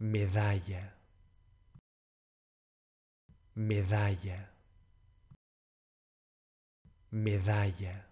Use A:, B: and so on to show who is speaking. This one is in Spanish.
A: medalla, medalla, medalla.